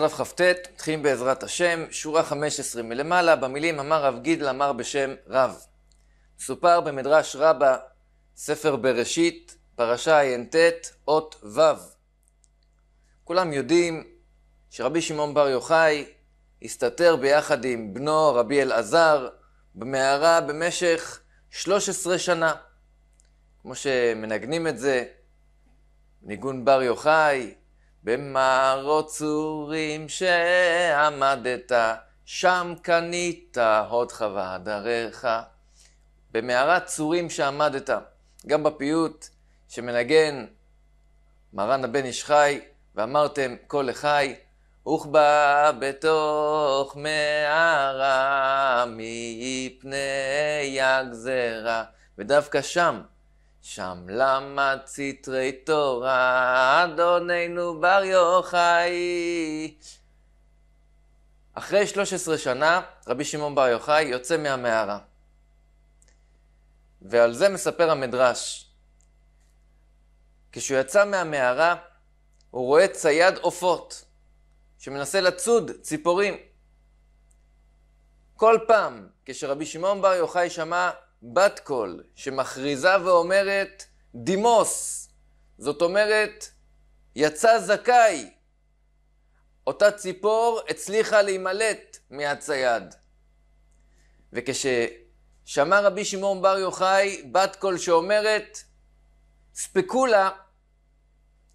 סלף כ"ט, מתחילים בעזרת השם, שורה 15 מלמעלה, במילים אמר רב גידל אמר בשם רב. סופר במדרש רבה, ספר בראשית, פרשה ע"ט, אות ו'. כולם יודעים שרבי שמעון בר יוחאי הסתתר ביחד עם בנו רבי אלעזר במערה במשך 13 שנה. כמו שמנגנים את זה, ניגון בר יוחאי, במערות צורים שעמדת, שם קנית הוד חווה דריך. במערת צורים שעמדת. גם בפיוט שמנגן מרן הבן איש חי, ואמרתם כל לחי, וכבה בתוך מערה מפני הגזרה. ודווקא שם שם למד סטרי תורה, אדוננו בר יוחאי. אחרי 13 שנה, רבי שמעון בר יוחאי יוצא מהמערה. ועל זה מספר המדרש. כשהוא יצא מהמערה, הוא רואה צייד עופות, שמנסה לצוד ציפורים. כל פעם, כשרבי שמעון בר יוחאי שמע בת קול, שמכריזה ואומרת דימוס, זאת אומרת יצא זכאי. אותה ציפור הצליחה להימלט מהצייד. וכששמע רבי שמעון בר יוחאי בת קול שאומרת ספקולה,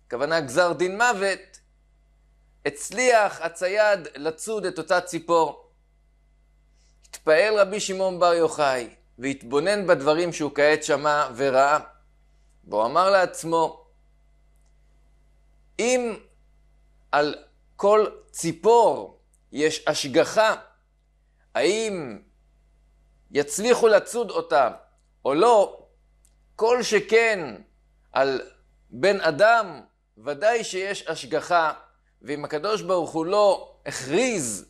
כוונה גזר דין מוות, הצליח הצייד לצוד את אותה ציפור. התפעל רבי שמעון בר יוחאי, והתבונן בדברים שהוא כעת שמע וראה, והוא אמר לעצמו, אם על כל ציפור יש השגחה, האם יצליחו לצוד אותה או לא, כל שכן על בן אדם, ודאי שיש השגחה, ואם הקדוש ברוך הוא לא הכריז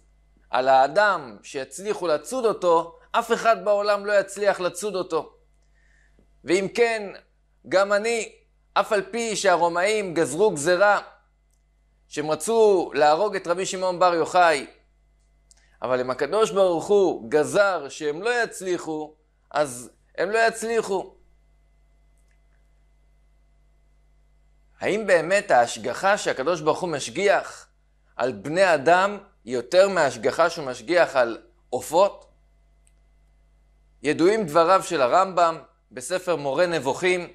על האדם שיצליחו לצוד אותו, אף אחד בעולם לא יצליח לצוד אותו. ואם כן, גם אני, אף על פי שהרומאים גזרו גזרה, שהם רצו להרוג את רבי שמעון בר יוחאי, אבל אם הקדוש ברוך הוא גזר שהם לא יצליחו, אז הם לא יצליחו. האם באמת ההשגחה שהקדוש ברוך הוא משגיח על בני אדם יותר מההשגחה שהוא משגיח על עופות? ידועים דבריו של הרמב"ם בספר מורה נבוכים,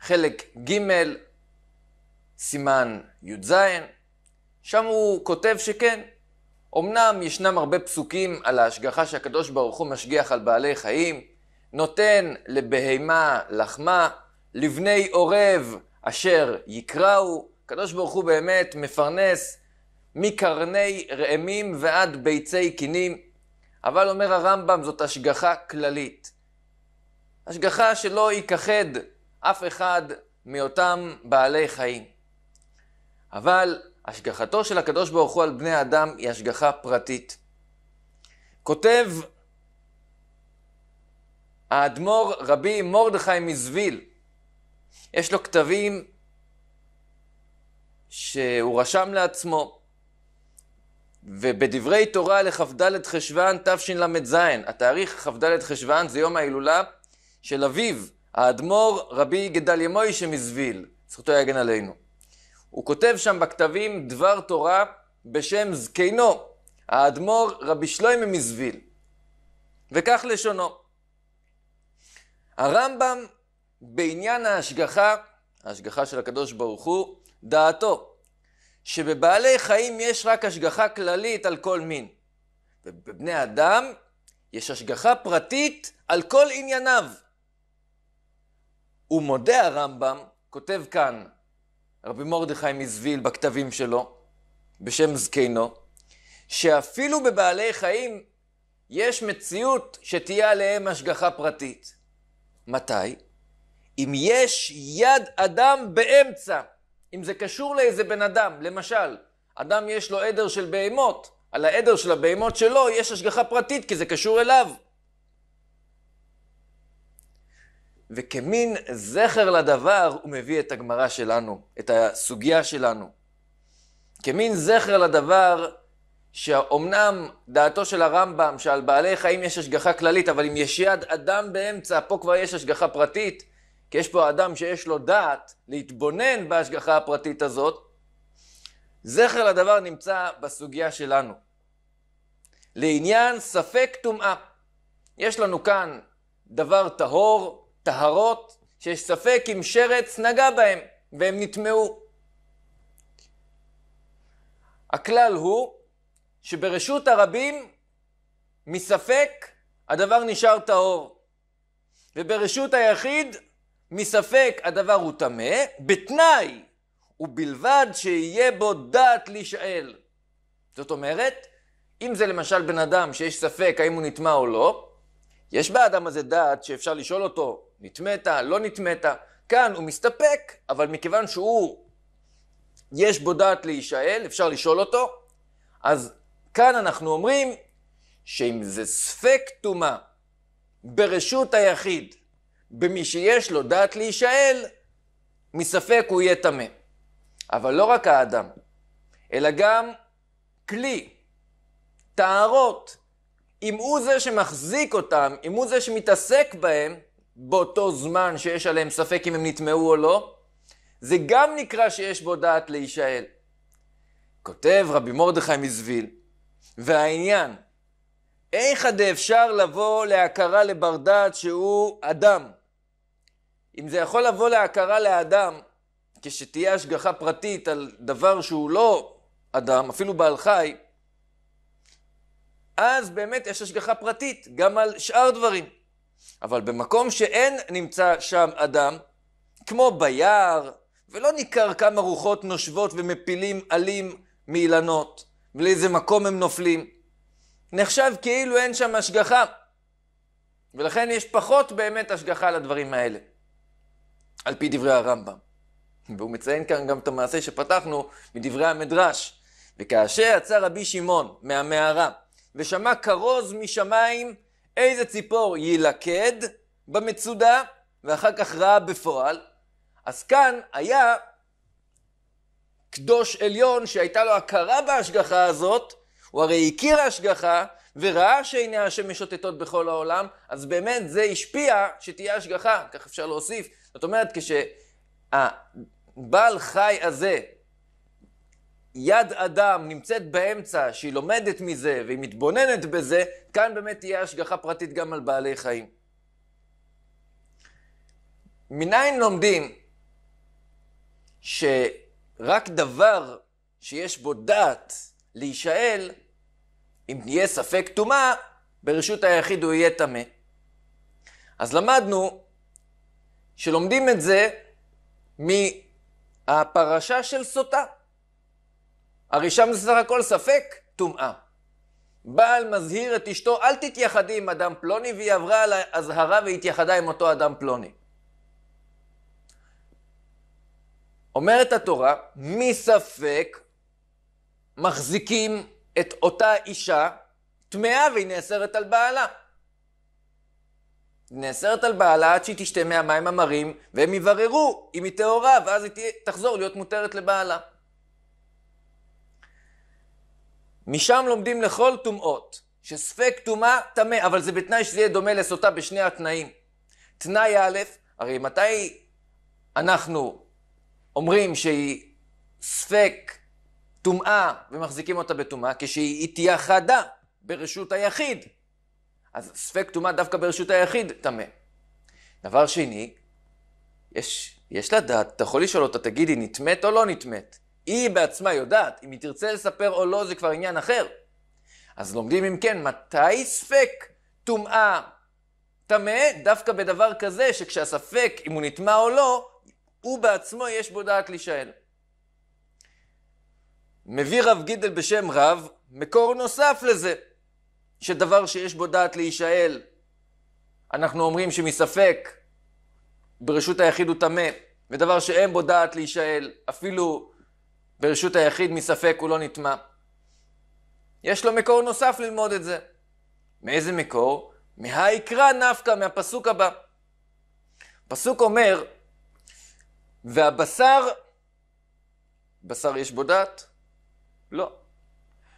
חלק ג', סימן י"ז, שם הוא כותב שכן, אמנם ישנם הרבה פסוקים על ההשגחה שהקדוש ברוך הוא משגיח על בעלי חיים, נותן לבהמה לחמה, לבני עורב אשר יקראו, הקדוש ברוך הוא באמת מפרנס מקרני ראמים ועד ביצי קינים. אבל אומר הרמב"ם, זאת השגחה כללית. השגחה שלא ייכחד אף אחד מאותם בעלי חיים. אבל השגחתו של הקדוש ברוך הוא על בני האדם היא השגחה פרטית. כותב האדמו"ר רבי מרדכי מזוויל, יש לו כתבים שהוא רשם לעצמו, ובדברי תורה לכ"ד חשוון תשל"ז, התאריך כ"ד חשוון זה יום ההילולה של אביו, האדמו"ר רבי גדליה מוישה מזוויל, זכותו יגן עלינו. הוא כותב שם בכתבים דבר תורה בשם זקנו, האדמו"ר רבי שלוימה מזוויל, וכך לשונו. הרמב"ם בעניין ההשגחה, ההשגחה של הקדוש ברוך הוא, דעתו שבבעלי חיים יש רק השגחה כללית על כל מין. ובבני אדם יש השגחה פרטית על כל ענייניו. ומודה הרמב"ם, כותב כאן רבי מרדכי מזוויל בכתבים שלו, בשם זקנו, שאפילו בבעלי חיים יש מציאות שתהיה עליהם השגחה פרטית. מתי? אם יש יד אדם באמצע. אם זה קשור לאיזה בן אדם, למשל, אדם יש לו עדר של בהמות, על העדר של הבהמות שלו יש השגחה פרטית כי זה קשור אליו. וכמין זכר לדבר הוא מביא את הגמרא שלנו, את הסוגיה שלנו. כמין זכר לדבר שאומנם דעתו של הרמב"ם שעל בעלי חיים יש השגחה כללית, אבל אם יש יד אדם באמצע, פה כבר יש השגחה פרטית, כי יש פה אדם שיש לו דעת להתבונן בהשגחה הפרטית הזאת, זכר לדבר נמצא בסוגיה שלנו. לעניין ספק טומאה, יש לנו כאן דבר טהור, טהרות, שיש ספק אם שרץ נגע בהם, והם נטמעו. הכלל הוא שברשות הרבים מספק הדבר נשאר טהור, וברשות היחיד מספק הדבר הוא טמא, בתנאי ובלבד שיהיה בו דעת להישאל. זאת אומרת, אם זה למשל בן אדם שיש ספק האם הוא נטמא או לא, יש באדם הזה דעת שאפשר לשאול אותו, נטמאת, לא נטמאת, כאן הוא מסתפק, אבל מכיוון שהוא, יש בו דעת להישאל, אפשר לשאול אותו, אז כאן אנחנו אומרים שאם זה ספק טומאה ברשות היחיד, במי שיש לו דעת להישאל, מספק הוא יהיה טמא. אבל לא רק האדם, אלא גם כלי, טהרות, אם הוא זה שמחזיק אותם, אם הוא זה שמתעסק בהם, באותו זמן שיש עליהם ספק אם הם נטמעו או לא, זה גם נקרא שיש בו דעת להישאל. כותב רבי מרדכי מזוויל, והעניין, איך עד אפשר לבוא להכרה לבר דעת שהוא אדם, אם זה יכול לבוא להכרה לאדם, כשתהיה השגחה פרטית על דבר שהוא לא אדם, אפילו בעל חי, אז באמת יש השגחה פרטית גם על שאר דברים. אבל במקום שאין נמצא שם אדם, כמו ביער, ולא ניכר כמה רוחות נושבות ומפילים עלים מאילנות, ולאיזה מקום הם נופלים, נחשב כאילו אין שם השגחה. ולכן יש פחות באמת השגחה לדברים האלה. על פי דברי הרמב"ם. והוא מציין כאן גם את המעשה שפתחנו מדברי המדרש. וכאשר יצא רבי שמעון מהמערה ושמע כרוז משמיים איזה ציפור יילכד במצודה ואחר כך ראה בפועל, אז כאן היה קדוש עליון שהייתה לו הכרה בהשגחה הזאת, הוא הרי הכיר השגחה וראה שעיני השם משוטטות בכל העולם, אז באמת זה השפיע שתהיה השגחה, כך אפשר להוסיף, זאת אומרת, כשהבעל חי הזה, יד אדם נמצאת באמצע, שהיא לומדת מזה והיא מתבוננת בזה, כאן באמת תהיה השגחה פרטית גם על בעלי חיים. מניין לומדים שרק דבר שיש בו דעת להישאל, אם יהיה ספק טומאה, ברשות היחיד הוא יהיה טמא. אז למדנו שלומדים את זה מהפרשה של סוטה. הרי שם זה סך הכל ספק טומאה. בעל מזהיר את אשתו, אל תתייחדי עם אדם פלוני, והיא עברה על האזהרה והתייחדה עם אותו אדם פלוני. אומרת התורה, מספק מחזיקים את אותה אישה טמאה והיא נאסרת על בעלה. נאסרת על בעלה עד שהיא תשתה מהמים המרים, והם יבררו אם היא טהורה, ואז היא תחזור להיות מותרת לבעלה. משם לומדים לכל טומאות, שספק טומאה טמא, אבל זה בתנאי שזה יהיה דומה לסוטה בשני התנאים. תנאי א', הרי מתי אנחנו אומרים שהיא ספק טומאה ומחזיקים אותה בטומאה? כשהיא התייחדה ברשות היחיד. אז ספק טומאה דווקא ברשות היחיד טמא. דבר שני, יש, יש לדעת, אתה יכול לשאול אותה, תגיד, היא נטמאת או לא נטמאת? היא בעצמה יודעת, אם היא תרצה לספר או לא זה כבר עניין אחר. אז לומדים אם כן, מתי ספק טומאה טמא דווקא בדבר כזה שכשהספק אם הוא נטמא או לא, הוא בעצמו יש בו דעת להישאל. מביא רב גידל בשם רב מקור נוסף לזה. שדבר שיש בו דעת להישאל, אנחנו אומרים שמספק ברשות היחיד הוא טמא, ודבר שאין בו דעת להישאל, אפילו ברשות היחיד מספק הוא לא נטמע. יש לו מקור נוסף ללמוד את זה. מאיזה מקור? מהיקרא נפקא, מהפסוק הבא. הפסוק אומר, והבשר, בשר יש בו דעת? לא.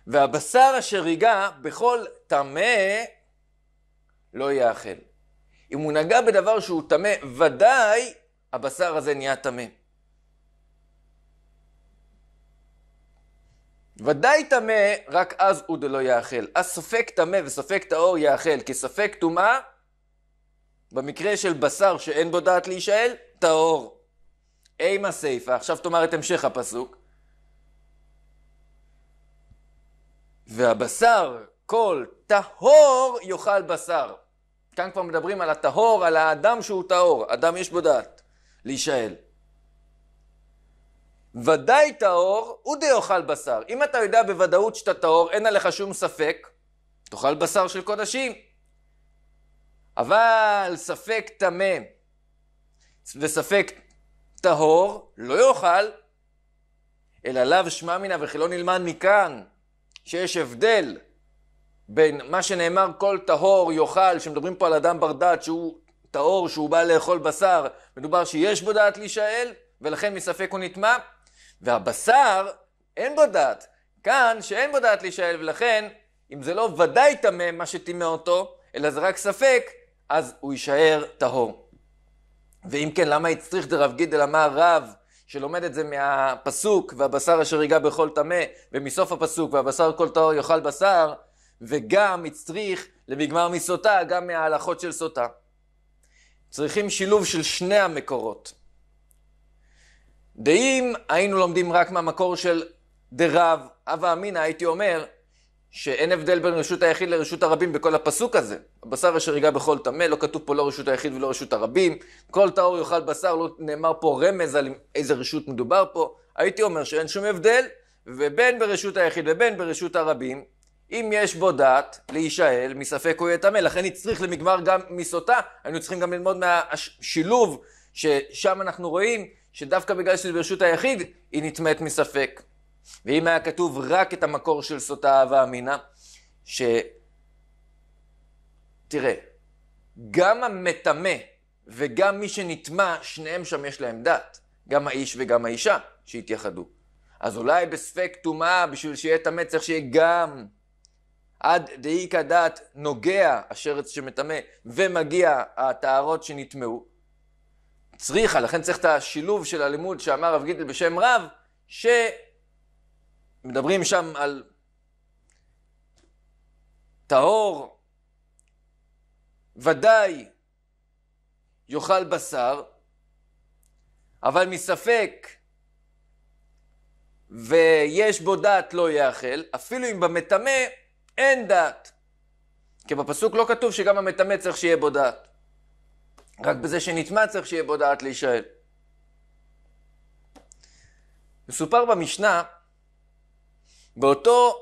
והבשר אשר ייגע בכל טמא, לא יאכל. אם הוא נגע בדבר שהוא טמא, ודאי הבשר הזה נהיה טמא. ודאי טמא, רק אז הוא דלא יאכל. אז ספק טמא וספק טהור יאכל, כי ספק טומאה, במקרה של בשר שאין בו דעת להישאל, טהור. אימה סיפה, עכשיו תאמר את המשך הפסוק. והבשר כל טהור יאכל בשר. כאן כבר מדברים על הטהור, על האדם שהוא טהור. אדם יש בו דעת, להישאל. ודאי טהור, הוא דאוכל בשר. אם אתה יודע בוודאות שאתה טהור, אין עליך שום ספק, תאכל בשר של קודשים. אבל ספק טמא וספק טהור לא יאכל, אלא לאו שמע מינא וכי לא נלמד מכאן שיש הבדל בין מה שנאמר כל טהור יאכל, שמדברים פה על אדם בר דעת שהוא טהור, שהוא בא לאכול בשר, מדובר שיש בו דעת להישאל, ולכן מספק הוא נטמע, והבשר אין בו דעת. כאן שאין בו דעת להישאל, ולכן אם זה לא ודאי טמא מה שטימא אותו, אלא זה רק ספק, אז הוא יישאר טהור. ואם כן, למה הצטריך דרב גידל אמר רב שלומד את זה מהפסוק, והבשר אשר ייגע בכל טמא, ומסוף הפסוק, והבשר כל טהור יאכל בשר, וגם הצטריך למגמר מסוטה, גם מההלכות של סוטה. צריכים שילוב של שני המקורות. דאם היינו לומדים רק מהמקור של דרב, הווה אמינא, הייתי אומר שאין הבדל בין רשות היחיד לרשות הרבים בכל הפסוק הזה. הבשר אשר ייגע בכל טמא, לא כתוב פה לא רשות היחיד ולא רשות הרבים. כל טהור יאכל בשר, לא נאמר פה רמז על איזה רשות מדובר פה. הייתי אומר שאין שום הבדל, ובין ברשות היחיד ובין ברשות הרבים, אם יש בו דת, להישאל, מספק הוא יהיה טמא, לכן הצריך למגמר גם מסוטה, היינו צריכים גם ללמוד מהשילוב, ששם אנחנו רואים שדווקא בגלל שזה ברשות היחיד, היא נטמאת מספק. ואם היה כתוב רק את המקור של סוטה אהבה אמינא, ש... תראה, גם המטמא וגם מי שנטמא, שניהם שם יש להם דת. גם האיש וגם האישה שהתייחדו. אז אולי בספק טומאה, בשביל שיהיה טמא צריך שיהיה גם עד דאיכא דעת נוגע השרץ שמטמא ומגיע הטהרות שנטמעו. צריכה, לכן צריך את השילוב של הלימוד שאמר רב גידל בשם רב, שמדברים שם על טהור, ודאי יאכל בשר, אבל מספק ויש בו דעת לא יאכל, אפילו אם במטמא אין דעת. כי בפסוק לא כתוב שגם המטמא צריך שיהיה בו דעת. רק בזה שנטמא צריך שיהיה בו דעת להישאל. מסופר במשנה, באותו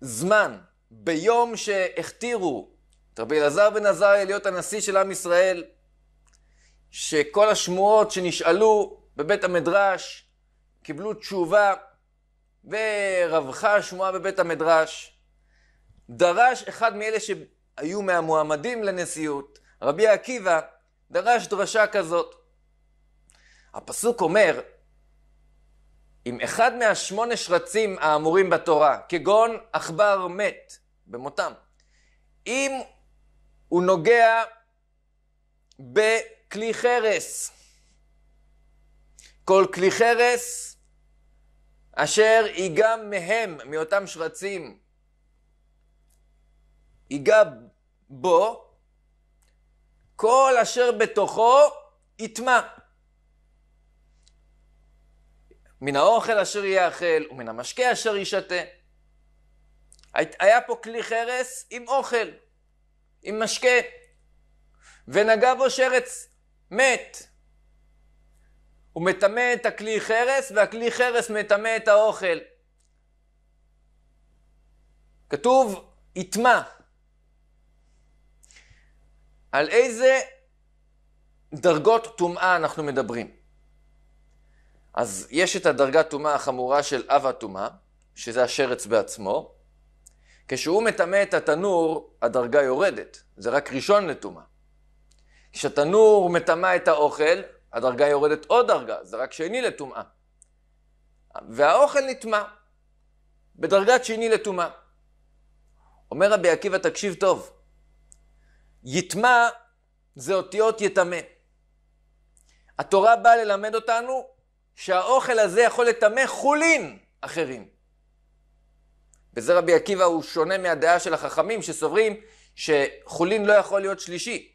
זמן, ביום שהכתירו את רבי אלעזר בן עזריה להיות הנשיא של עם ישראל, שכל השמועות שנשאלו בבית המדרש קיבלו תשובה ורווחה השמועה בבית המדרש. דרש אחד מאלה שהיו מהמועמדים לנשיאות, רבי עקיבא, דרש דרשה כזאת. הפסוק אומר, אם אחד מהשמונה שרצים האמורים בתורה, כגון עכבר מת במותם, אם הוא נוגע בכלי חרס, כל כלי חרס אשר ייגע מהם, מאותם שרצים, ייגע בו, כל אשר בתוכו יטמע. מן האוכל אשר יאכל ומן המשקה אשר ישתה. היה פה כלי חרס עם אוכל, עם משקה, ונגע בו שרץ מת. הוא מטמא את הכלי חרס, והכלי חרס מטמא את האוכל. כתוב, יטמע. על איזה דרגות טומאה אנחנו מדברים? אז יש את הדרגת טומאה החמורה של אב הטומאה, שזה השרץ בעצמו. כשהוא מטמא את התנור, הדרגה יורדת. זה רק ראשון לטומאה. כשהתנור מטמא את האוכל, הדרגה יורדת עוד דרגה, זה רק שני לטומאה. והאוכל נטמע, בדרגת שני לטומאה. אומר רבי עקיבא, תקשיב טוב, יטמע זה אותיות יטמא. התורה באה ללמד אותנו שהאוכל הזה יכול לטמא חולין אחרים. וזה רבי עקיבא הוא שונה מהדעה של החכמים שסוברים שחולין לא יכול להיות שלישי.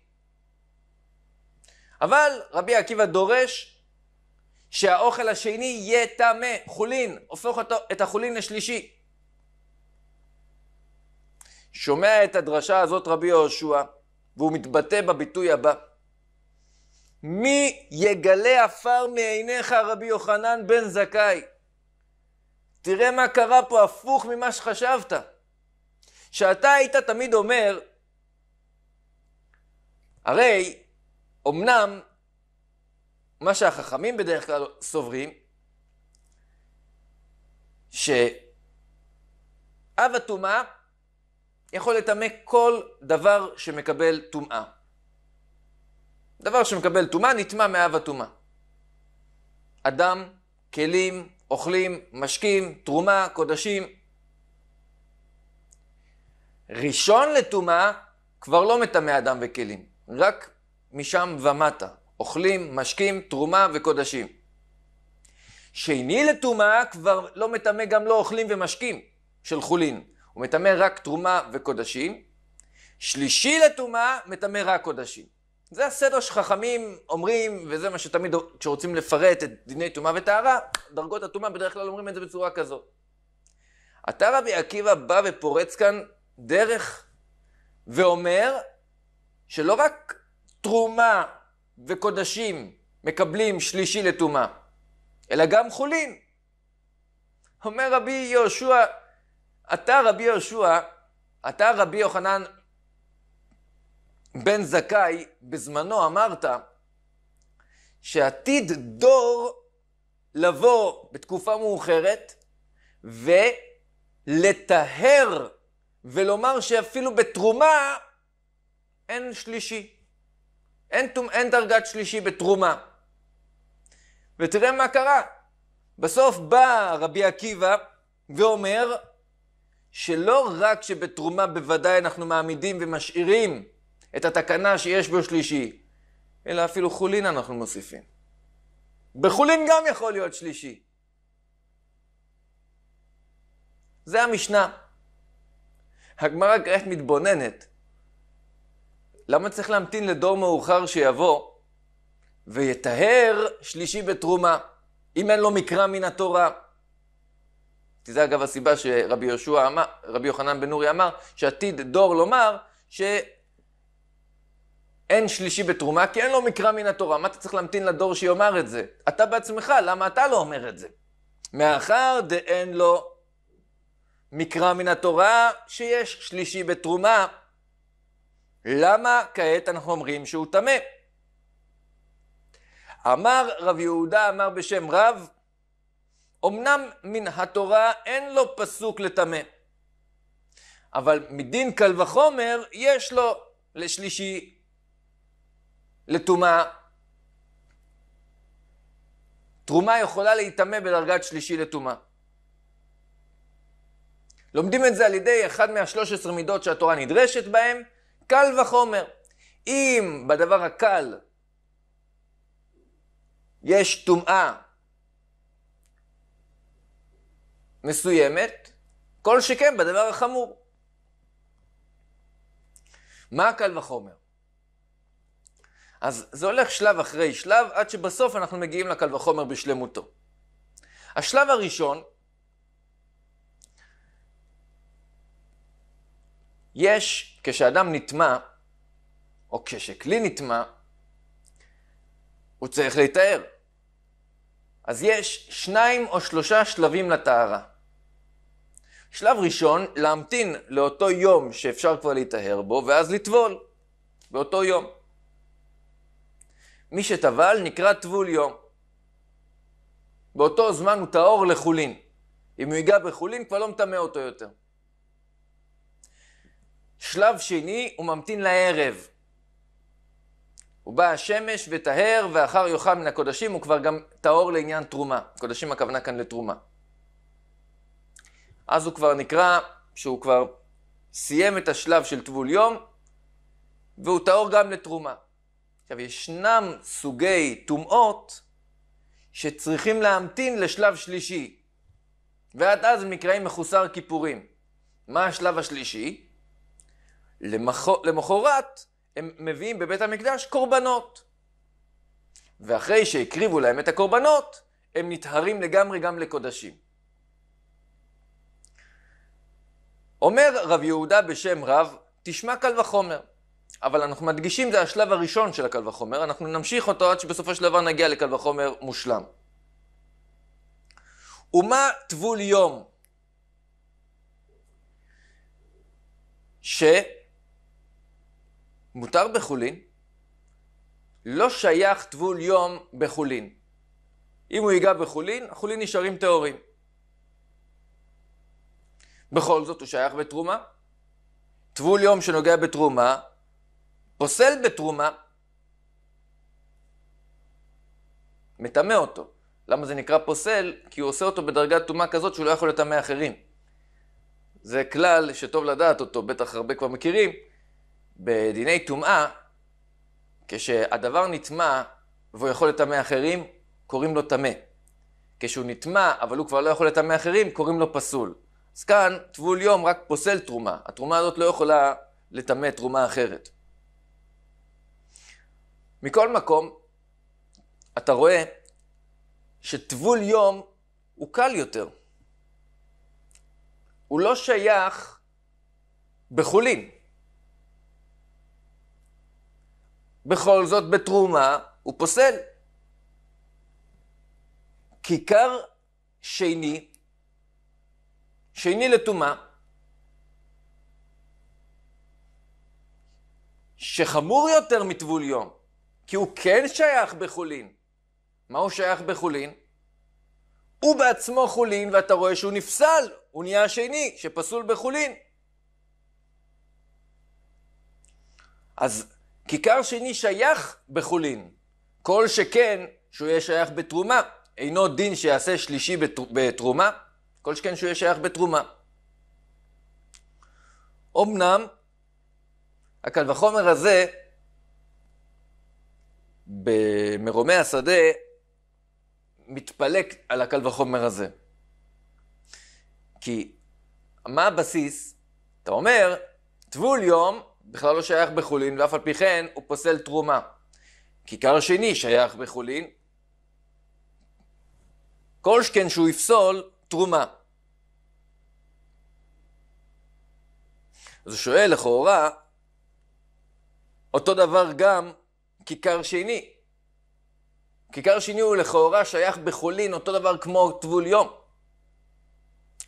אבל רבי עקיבא דורש שהאוכל השני יהיה טמא, חולין, הופך אותו, את החולין לשלישי. שומע את הדרשה הזאת רבי יהושע, והוא מתבטא בביטוי הבא: מי יגלה עפר מעיניך רבי יוחנן בן זכאי? תראה מה קרה פה, הפוך ממה שחשבת. שאתה היית תמיד אומר, הרי אמנם, מה שהחכמים בדרך כלל סוברים, שאב הטומאה יכול לטמא כל דבר שמקבל טומאה. דבר שמקבל טומאה נטמא מאב הטומאה. אדם, כלים, אוכלים, משקים, תרומה, קודשים. ראשון לטומאה כבר לא מטמא אדם וכלים, רק משם ומטה. אוכלים, משקים, תרומה וקודשים. שני לטומאה כבר לא מטמא גם לא אוכלים ומשקים של חולין. הוא מטמא רק תרומה וקודשים. שלישי לטומאה מטמא רק קודשים. זה הסדר שחכמים אומרים, וזה מה שתמיד כשרוצים לפרט את דיני טומאה וטהרה, דרגות הטומאה בדרך כלל אומרים את זה בצורה כזאת. אתה רבי עקיבא בא ופורץ כאן דרך ואומר שלא רק תרומה וקודשים מקבלים שלישי לטומאה, אלא גם חולין. אומר רבי יהושע, אתה רבי יהושע, אתה רבי יוחנן בן זכאי, בזמנו אמרת שעתיד דור לבוא בתקופה מאוחרת ולטהר ולומר שאפילו בתרומה אין שלישי. אין, אין דרגת שלישי בתרומה. ותראה מה קרה. בסוף בא רבי עקיבא ואומר שלא רק שבתרומה בוודאי אנחנו מעמידים ומשאירים את התקנה שיש בו שלישי, אלא אפילו חולין אנחנו מוסיפים. בחולין גם יכול להיות שלישי. זה המשנה. הגמרא כעת מתבוננת למה צריך להמתין לדור מאוחר שיבוא ויטהר שלישי בתרומה, אם אין לו מקרא מן התורה? זה אגב הסיבה שרבי יהושע אמר, רבי יוחנן בן נורי אמר, שעתיד דור לומר שאין שלישי בתרומה, כי אין לו מקרא מן התורה. מה אתה צריך להמתין לדור שיאמר את זה? אתה בעצמך, למה אתה לא אומר את זה? מאחר דאין לו מקרא מן התורה, שיש שלישי בתרומה, למה כעת אנחנו אומרים שהוא טמא? אמר רב יהודה, אמר בשם רב, אמנם מן התורה אין לו פסוק לטמא, אבל מדין קל וחומר יש לו לשלישי, לטומאה. תרומה יכולה להיטמא בדרגת שלישי לטומאה. לומדים את זה על ידי אחד מה-13 מידות שהתורה נדרשת בהן, קל וחומר. אם בדבר הקל יש טומאה מסוימת, כל שכן בדבר החמור. מה הקל וחומר? אז זה הולך שלב אחרי שלב, עד שבסוף אנחנו מגיעים לקל וחומר בשלמותו. השלב הראשון יש, כשאדם נטמע, או כשכלי נטמע, הוא צריך להיטהר. אז יש שניים או שלושה שלבים לטהרה. שלב ראשון, להמתין לאותו יום שאפשר כבר להיטהר בו, ואז לטבול באותו יום. מי שטבל נקרא טבול יום. באותו זמן הוא טהור לחולין. אם הוא ייגע בחולין, כבר לא מטמא אותו יותר. שלב שני, הוא ממתין לערב. הוא בא השמש וטהר, ואחר יאכל מן הקודשים, הוא כבר גם טהור לעניין תרומה. קודשים הכוונה כאן לתרומה. אז הוא כבר נקרא שהוא כבר סיים את השלב של טבול יום, והוא טהור גם לתרומה. עכשיו, ישנם סוגי טומאות שצריכים להמתין לשלב שלישי, ועד אז הם נקראים מחוסר כיפורים. מה השלב השלישי? למחרת הם מביאים בבית המקדש קורבנות. ואחרי שהקריבו להם את הקורבנות, הם נטהרים לגמרי גם לקודשים. אומר רב יהודה בשם רב, תשמע קל וחומר. אבל אנחנו מדגישים, זה השלב הראשון של הקל וחומר, אנחנו נמשיך אותו עד שבסופו של דבר נגיע לקל וחומר מושלם. ומה טבול יום? ש... מותר בחולין, לא שייך טבול יום בחולין. אם הוא ייגע בחולין, החולין נשארים טהורים. בכל זאת הוא שייך בתרומה. טבול יום שנוגע בתרומה, פוסל בתרומה, מטמא אותו. למה זה נקרא פוסל? כי הוא עושה אותו בדרגת טומאה כזאת שהוא לא יכול לטמא אחרים. זה כלל שטוב לדעת אותו, בטח הרבה כבר מכירים. בדיני טומאה, כשהדבר נטמא והוא יכול לטמא אחרים, קוראים לו טמא. כשהוא נטמא אבל הוא כבר לא יכול לטמא אחרים, קוראים לו פסול. אז כאן טבול יום רק פוסל תרומה. התרומה הזאת לא יכולה לטמא תרומה אחרת. מכל מקום, אתה רואה שטבול יום הוא קל יותר. הוא לא שייך בחולין. בכל זאת בתרומה, הוא פוסל. כיכר שני, שני לטומאה, שחמור יותר מטבול יום, כי הוא כן שייך בחולין. מה הוא שייך בחולין? הוא בעצמו חולין, ואתה רואה שהוא נפסל, הוא נהיה השני, שפסול בחולין. אז כיכר שני שייך בחולין, כל שכן שהוא יהיה שייך בתרומה, אינו דין שיעשה שלישי בתרומה, כל שכן שהוא יהיה שייך בתרומה. אמנם, הקל וחומר הזה, במרומי השדה, מתפלק על הקל וחומר הזה. כי מה הבסיס? אתה אומר, טבול יום בכלל לא שייך בחולין, ואף על פי כן הוא פוסל תרומה. כיכר שני שייך בחולין, כל שכן שהוא יפסול תרומה. אז הוא שואל לכאורה, אותו דבר גם כיכר שני. כיכר שני הוא לכאורה שייך בחולין, אותו דבר כמו טבול יום.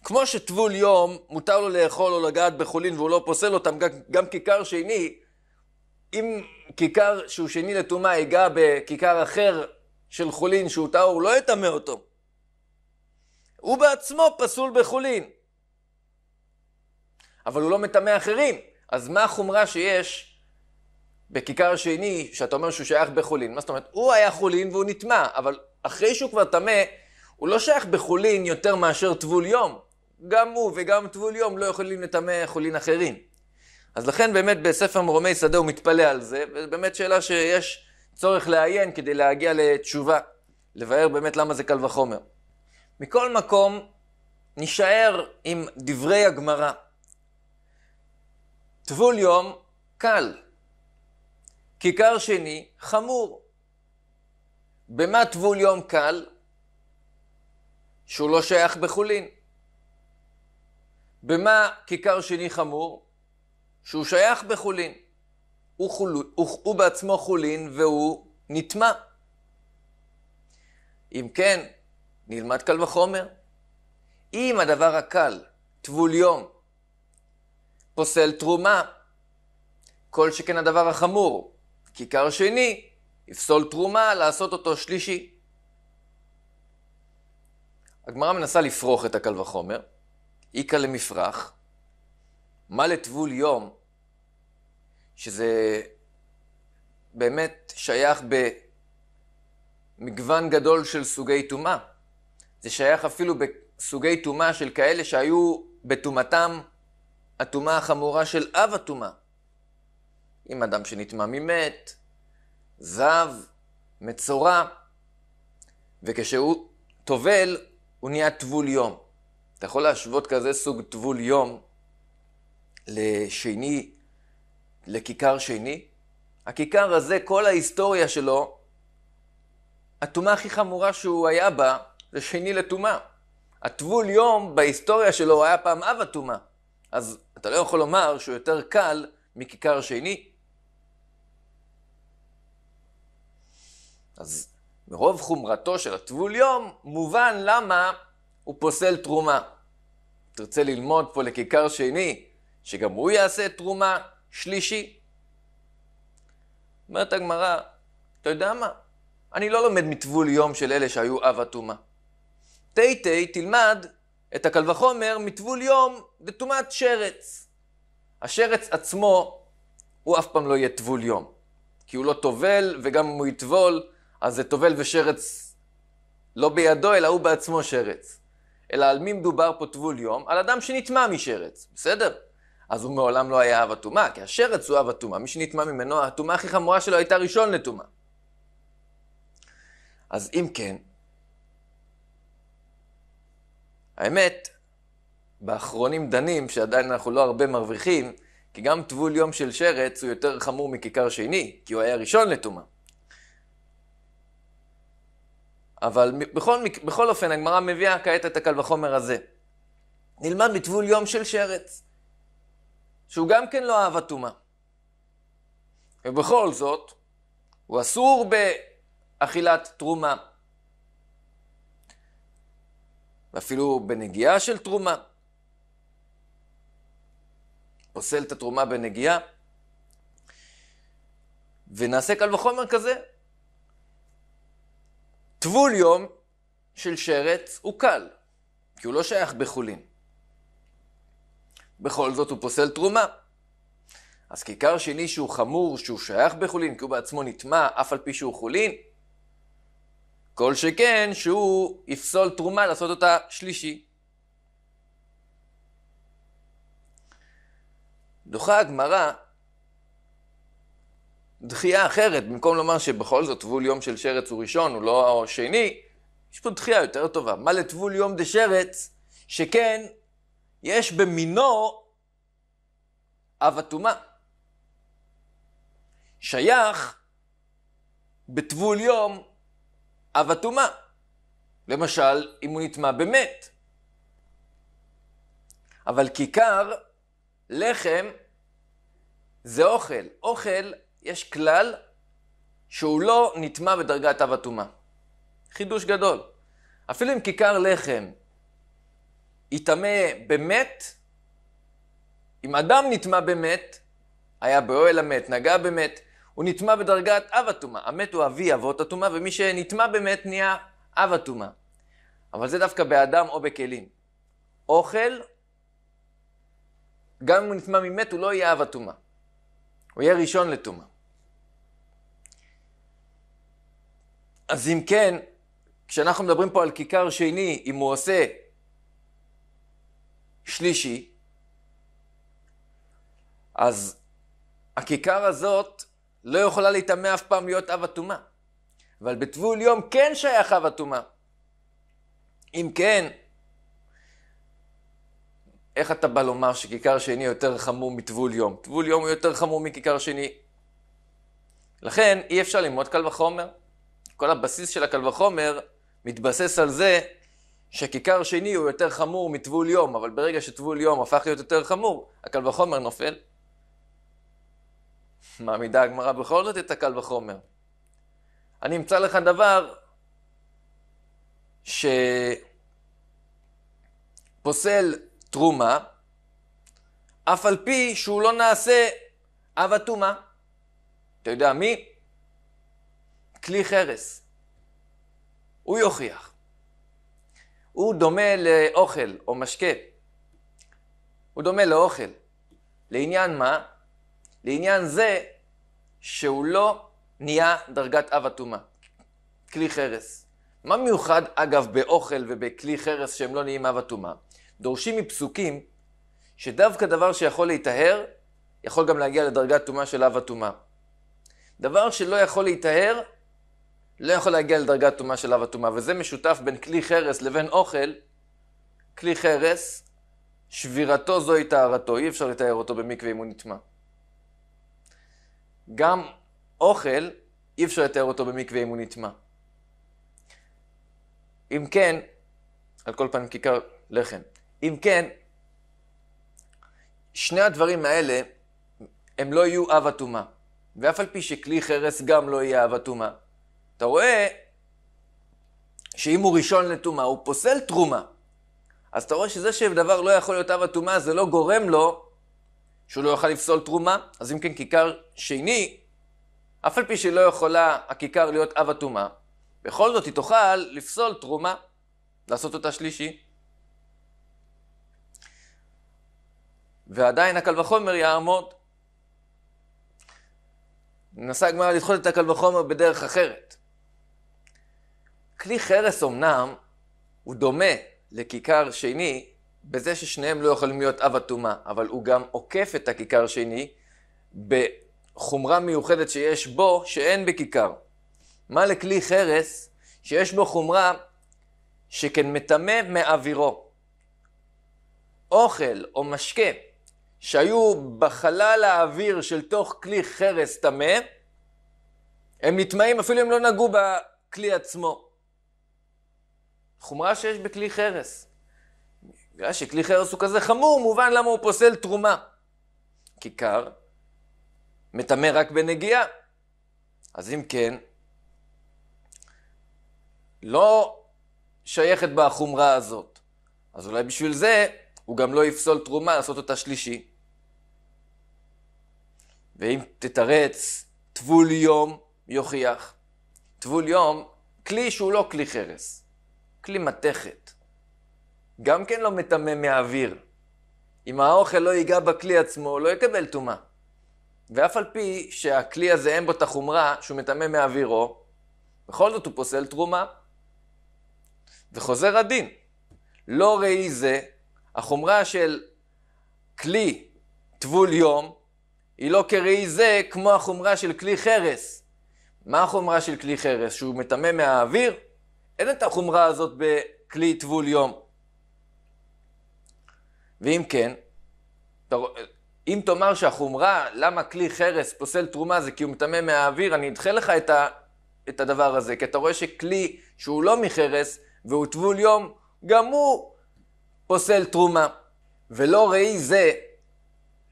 כמו שטבול יום, מותר לו לאכול או לגעת בחולין והוא לא פוסל אותם, גם, גם כיכר שני, אם כיכר שהוא שני לטומאה ייגע בכיכר אחר של חולין שהוא טהור, הוא לא יטמא אותו. הוא בעצמו פסול בחולין. אבל הוא לא מטמא אחרים. אז מה החומרה שיש בכיכר שני, שאתה אומר שהוא שייך בחולין? מה זאת אומרת? הוא היה חולין והוא נטמא, אבל אחרי שהוא כבר טמא, הוא לא שייך בחולין יותר מאשר טבול יום. גם הוא וגם טבול יום לא יכולים לטמא חולין אחרים. אז לכן באמת בספר מרומי שדה הוא מתפלא על זה, באמת שאלה שיש צורך לעיין כדי להגיע לתשובה, לבאר באמת למה זה קל וחומר. מכל מקום, נישאר עם דברי הגמרא. טבול יום קל, כיכר שני חמור. במה טבול יום קל? שהוא לא שייך בחולין. במה כיכר שני חמור? שהוא שייך בחולין. הוא, חול, הוא, הוא בעצמו חולין והוא נטמע. אם כן, נלמד קל וחומר. אם הדבר הקל, טבול יום, פוסל תרומה, כל שכן הדבר החמור, כיכר שני, יפסול תרומה, לעשות אותו שלישי. הגמרא מנסה לפרוך את הקל וחומר, איכא למפרח, מה לטבול יום, שזה באמת שייך במגוון גדול של סוגי טומאה. זה שייך אפילו בסוגי טומאה של כאלה שהיו בטומאתם הטומאה החמורה של אב הטומאה. אם אדם שנטמא ממת, זב, מצורע, וכשהוא טובל, הוא נהיה טבול יום. אתה יכול להשוות כזה סוג טבול יום לשני, לכיכר שני? הכיכר הזה, כל ההיסטוריה שלו, הטומאה הכי חמורה שהוא היה בה, זה שני לטומאה. הטבול יום בהיסטוריה שלו היה פעם אב הטומאה. אז אתה לא יכול לומר שהוא יותר קל מכיכר שני. אז מרוב חומרתו של הטבול יום, מובן למה הוא פוסל תרומה. תרצה ללמוד פה לכיכר שני, שגם הוא יעשה תרומה שלישי? אומרת הגמרא, אתה יודע מה? אני לא לומד מטבול יום של אלה שהיו אב הטומאה. תיתי תלמד את הקל וחומר מטבול יום בטומאת שרץ. השרץ עצמו הוא אף פעם לא יהיה טבול יום, כי הוא לא טובל, וגם אם הוא יטבול, אז זה טובל ושרץ לא בידו, אלא הוא בעצמו שרץ. אלא על מי מדובר פה טבול יום? על אדם שנטמע משרץ, בסדר? אז הוא מעולם לא היה אב הטומאה, כי השרץ הוא אב הטומאה. מי שנטמע ממנו, הטומאה הכי חמורה שלו הייתה ראשון לטומאה. אז אם כן, האמת, באחרונים דנים, שעדיין אנחנו לא הרבה מרוויחים, כי גם טבול יום של שרץ הוא יותר חמור מכיכר שני, כי הוא היה ראשון לטומאה. אבל בכל, בכל אופן, הגמרא מביאה כעת את הקל וחומר הזה. נלמד מטבול יום של שרץ, שהוא גם כן לא אהב הטומאה. ובכל זאת, הוא אסור באכילת תרומה. ואפילו בנגיעה של תרומה. פוסל את התרומה בנגיעה. ונעשה קל וחומר כזה, טבול יום של שרץ הוא קל, כי הוא לא שייך בחולין. בכל זאת הוא פוסל תרומה. אז כיכר שני שהוא חמור, שהוא שייך בחולין, כי הוא בעצמו נטמע, אף על פי שהוא חולין, כל שכן שהוא יפסול תרומה לעשות אותה שלישי. דוחה הגמרא דחייה אחרת, במקום לומר שבכל זאת טבול יום של שרץ הוא ראשון, הוא לא שני, יש פה דחייה יותר טובה. מה לטבול יום דה שרץ, שכן יש במינו אב הטומאה. שייך בטבול יום אב הטומאה. למשל, אם הוא נטמא במת. אבל כיכר לחם זה אוכל. אוכל יש כלל שהוא לא נטמע בדרגת אב הטומאה. חידוש גדול. אפילו אם כיכר לחם יטמא במת, אם אדם נטמא במת, היה באוהל המת, נגע במת, הוא נטמע בדרגת אב הטומאה. המת הוא אבי אבות הטומאה, ומי שנטמע במת נהיה אב הטומאה. אבל זה דווקא באדם או בכלים. אוכל, גם אם הוא נטמע ממת, הוא לא יהיה אב הטומאה. הוא יהיה ראשון לטומאה. אז אם כן, כשאנחנו מדברים פה על כיכר שני, אם הוא עושה שלישי, אז הכיכר הזאת לא יכולה להיטמא אף פעם להיות אב הטומאה. אבל בטבול יום כן שייך אב הטומאה. אם כן, איך אתה בא לומר שכיכר שני יותר חמור מטבול יום? טבול יום הוא יותר חמור מכיכר שני. לכן אי אפשר ללמוד קל וחומר. כל הבסיס של הקל וחומר מתבסס על זה שכיכר שני הוא יותר חמור מטבול יום, אבל ברגע שטבול יום הפך להיות יותר חמור, הקל וחומר נופל. מעמידה הגמרא בכל זאת את הקל וחומר. אני אמצא לך דבר שפוסל תרומה, אף על פי שהוא לא נעשה אב הטומאה. אתה יודע מי? כלי חרס. הוא יוכיח. הוא דומה לאוכל או משקה. הוא דומה לאוכל. לעניין מה? לעניין זה שהוא לא נהיה דרגת אב הטומאה. כלי חרס. מה מיוחד, אגב, באוכל ובכלי חרס שהם לא נהיים אב הטומאה? דורשים מפסוקים שדווקא דבר שיכול להיטהר, יכול גם להגיע לדרגת טומאה של אב הטומאה. דבר שלא יכול להיטהר, לא יכול להגיע לדרגת טומאה של אב הטומאה, וזה משותף בין כלי חרס לבין אוכל. כלי חרס, שבירתו זוהי טהרתו, אי אפשר לתאר אותו במקווה אם הוא נטמע. גם אוכל, אי אפשר לתאר אותו במקווה אם הוא נטמע. אם כן, על כל פנים כיכר לחם. אם כן, שני הדברים האלה, הם לא יהיו אב הטומאה. ואף על פי שכלי חרס גם לא יהיה אב הטומאה. אתה רואה שאם הוא ראשון לטומאה, הוא פוסל תרומה. אז אתה רואה שזה שדבר לא יכול להיות אב הטומאה, זה לא גורם לו שהוא לא יוכל לפסול תרומה. אז אם כן, כיכר שני, אף על פי שהיא לא יכולה הכיכר להיות אב הטומאה, בכל זאת היא תוכל לפסול תרומה, לעשות אותה שלישי. ועדיין הקל וחומר יעמוד. מנסה הגמרא לדחות את הקל וחומר בדרך אחרת. כלי חרס אמנם הוא דומה לכיכר שני בזה ששניהם לא יכולים להיות אב הטומאה, אבל הוא גם עוקף את הכיכר שני בחומרה מיוחדת שיש בו שאין בכיכר. מה לכלי חרס שיש בו חומרה שכן מטמא מאווירו? אוכל או משקה שהיו בחלל האוויר של תוך כלי חרס טמא, הם נטמעים אפילו אם לא נגעו בכלי עצמו. חומרה שיש בכלי חרס. בגלל שכלי חרס הוא כזה חמור, מובן למה הוא פוסל תרומה. כיכר מטמא רק בנגיעה. אז אם כן, לא שייכת בה החומרה הזאת. אז אולי בשביל זה הוא גם לא יפסול תרומה לעשות אותה שלישי. ואם תתרץ טבול יום, יוכיח. טבול יום, כלי שהוא לא כלי חרס. כלי מתכת. גם כן לא מטמא מהאוויר. אם האוכל לא ייגע בכלי עצמו, הוא לא יקבל טומאה. ואף על פי שהכלי הזה אין בו את החומרה שהוא מטמא מאווירו, בכל זאת הוא פוסל תרומה. וחוזר הדין. לא ראי זה, החומרה של כלי טבול יום, היא לא כראי זה כמו החומרה של כלי חרס. מה החומרה של כלי חרס? שהוא מטמא מהאוויר? אין את החומרה הזאת בכלי טבול יום. ואם כן, אם תאמר שהחומרה, למה כלי חרס פוסל תרומה זה כי הוא מטמא מהאוויר, אני אדחה לך את, ה, את הדבר הזה, כי אתה רואה שכלי שהוא לא מחרס והוא טבול יום, גם הוא פוסל תרומה. ולא ראי זה,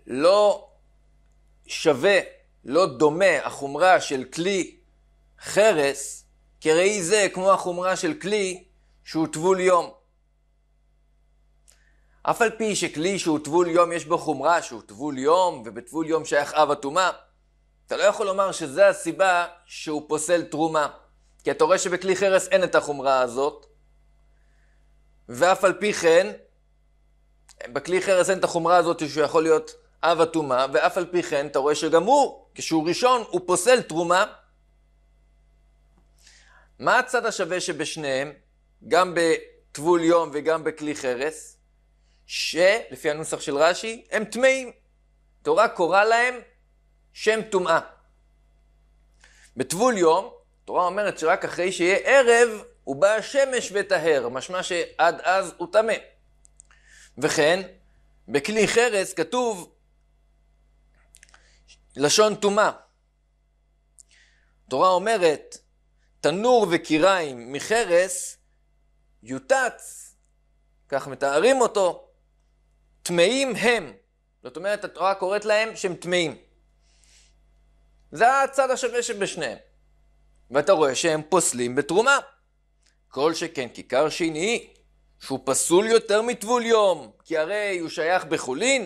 לא שווה, לא דומה החומרה של כלי חרס כראי זה כמו החומרה של כלי שהוא טבול יום. אף על פי שכלי שהוא טבול יום יש בו חומרה שהוא טבול יום, ובטבול יום שייך אב הטומאה, אתה לא יכול לומר שזה הסיבה שהוא פוסל תרומה. כי אתה רואה שבכלי חרס אין את החומרה הזאת, ואף על פי כן, בכלי חרס אין את החומרה הזאת שהוא יכול להיות אב הטומאה, ואף על פי כן אתה רואה שגם הוא, כשהוא ראשון, הוא פוסל תרומה, מה הצד השווה שבשניהם, גם בטבול יום וגם בכלי חרס? שלפי הנוסח של רש"י, הם טמאים. תורה קורא להם שם טומאה. בטבול יום, התורה אומרת שרק אחרי שיהיה ערב, הוא בא השמש וטהר, משמע שעד אז הוא טמא. וכן, בכלי חרס כתוב לשון טומאה. התורה אומרת, תנור וקיריים מחרס, יוטץ, כך מתארים אותו, טמאים הם. זאת אומרת, התורה קוראת להם שהם טמאים. זה הצד השווה שבשניהם. ואתה רואה שהם פוסלים בתרומה. כל שכן כיכר שני, שהוא פסול יותר מטבול יום, כי הרי הוא שייך בחולין,